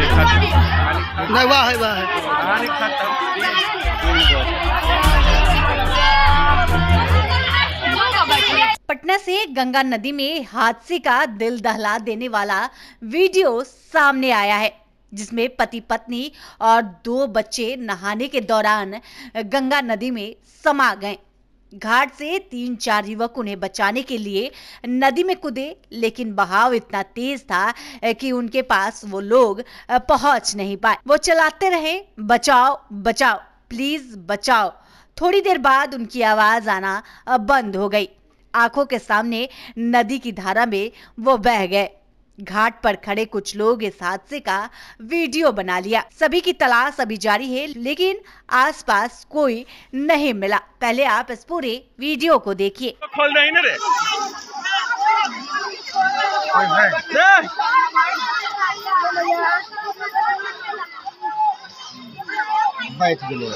नहीं वाह है वाह पटना से गंगा नदी में हादसे का दिल दहला देने वाला वीडियो सामने आया है जिसमें पति पत्नी और दो बच्चे नहाने के दौरान गंगा नदी में समा गए घाट से तीन चार युवक उन्हें बचाने के लिए नदी में कूदे लेकिन बहाव इतना तेज था कि उनके पास वो लोग पहुंच नहीं पाए वो चलाते रहे बचाओ बचाओ प्लीज बचाओ थोड़ी देर बाद उनकी आवाज आना बंद हो गई आंखों के सामने नदी की धारा में वो बह गए घाट पर खड़े कुछ लोग इस हादसे का वीडियो बना लिया सभी की तलाश अभी जारी है लेकिन आसपास कोई नहीं मिला पहले आप इस पूरे वीडियो को देखिए तो खोल बैठ ले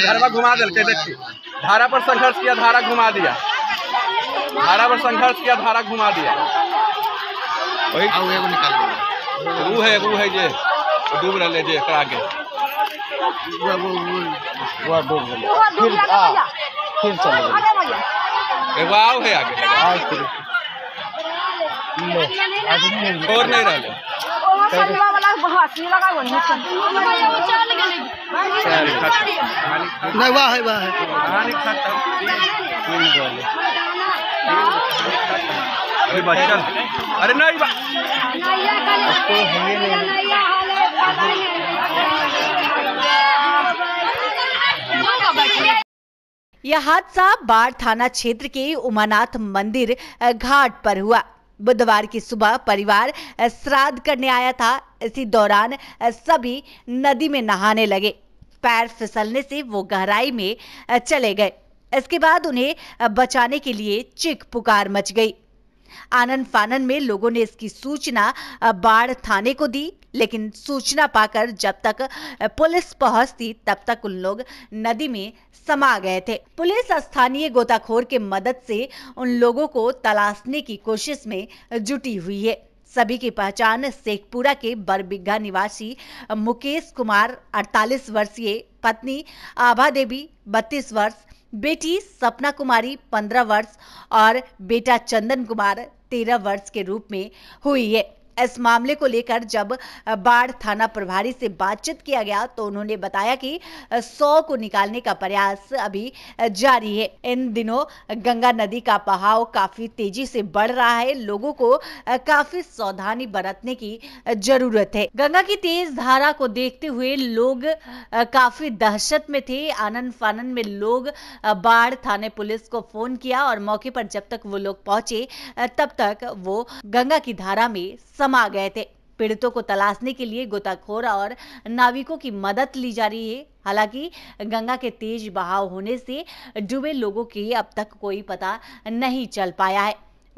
धारा घुमा दल के धारा पर संघर्ष किया धारा घुमा दिया धारा पर संघर्ष किया धारा घुमा दिया वही रू तो। है रू है जे डूब रहे जे करा के फिर आ आओ है आगे छोड़ नहीं रहे हाँ, तो तो नहीं वाह है वाह है अरे बच्चा अरे नहीं यह हादसा बाढ़ थाना क्षेत्र के उमानाथ मंदिर घाट पर हुआ बुधवार की सुबह परिवार श्राद्ध करने आया था इसी दौरान सभी नदी में नहाने लगे पैर फिसलने से वो गहराई में चले गए इसके बाद उन्हें बचाने के लिए चिक पुकार मच गई आनन फानन में लोगों ने इसकी सूचना बाढ़ थाने को दी लेकिन सूचना पाकर जब तक पुलिस पहुंचती तब तक उन लोग नदी में समा गए थे पुलिस स्थानीय गोताखोर के मदद से उन लोगों को तलाशने की कोशिश में जुटी हुई है सभी की पहचान शेखपुरा के बरबिग्घा निवासी मुकेश कुमार 48 वर्षीय पत्नी आभा देवी 32 वर्ष बेटी सपना कुमारी 15 वर्ष और बेटा चंदन कुमार 13 वर्ष के रूप में हुई है इस मामले को लेकर जब बाढ़ थाना प्रभारी से बातचीत किया गया तो उन्होंने बताया कि सौ को निकालने का प्रयास अभी जारी है इन दिनों गंगा नदी का बहाव काफी तेजी से बढ़ रहा है लोगों को काफी सावधानी बरतने की जरूरत है गंगा की तेज धारा को देखते हुए लोग काफी दहशत में थे आनंद फानंद में लोग बाढ़ थाने पुलिस को फोन किया और मौके पर जब तक वो लोग पहुंचे तब तक वो गंगा की धारा में सम समा गए थे पीड़ितों को तलाशने के लिए गोताखोर और नाविकों की मदद ली जा रही है हालांकि गंगा के तेज बहाव होने से डूबे लोगों के अब तक कोई पता नहीं चल पाया है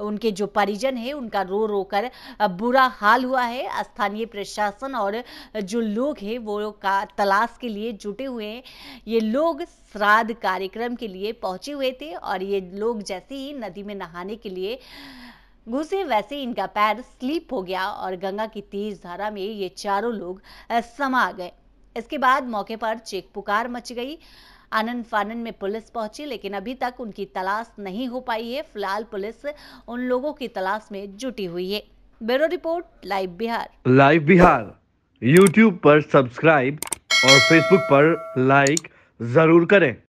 उनके जो परिजन है उनका रो रो कर बुरा हाल हुआ है स्थानीय प्रशासन और जो लोग हैं वो का तलाश के लिए जुटे हुए हैं ये लोग श्राद्ध कार्यक्रम के लिए पहुंचे हुए थे और ये लोग जैसे ही नदी में नहाने के लिए घुसे वैसे इनका पैर स्लीप हो गया और गंगा की तेज धारा में ये चारों लोग समा गए इसके बाद मौके पर चेक पुकार मच गई आनंद फानंद में पुलिस पहुंची लेकिन अभी तक उनकी तलाश नहीं हो पाई है फिलहाल पुलिस उन लोगों की तलाश में जुटी हुई है bureau report live Bihar live Bihar YouTube पर सब्सक्राइब और फेसबुक पर लाइक जरूर करें